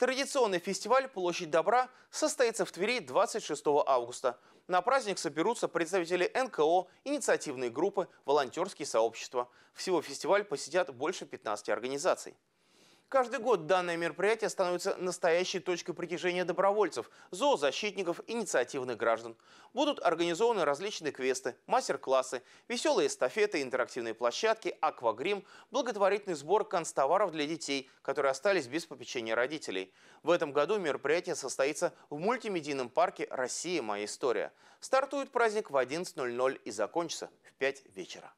Традиционный фестиваль «Площадь добра» состоится в Твери 26 августа. На праздник соберутся представители НКО, инициативные группы, волонтерские сообщества. Всего фестиваль посетят больше 15 организаций. Каждый год данное мероприятие становится настоящей точкой притяжения добровольцев, зоозащитников, инициативных граждан. Будут организованы различные квесты, мастер-классы, веселые эстафеты, интерактивные площадки, аквагрим, благотворительный сбор констоваров для детей, которые остались без попечения родителей. В этом году мероприятие состоится в мультимедийном парке «Россия. Моя история». Стартует праздник в 11.00 и закончится в 5 вечера.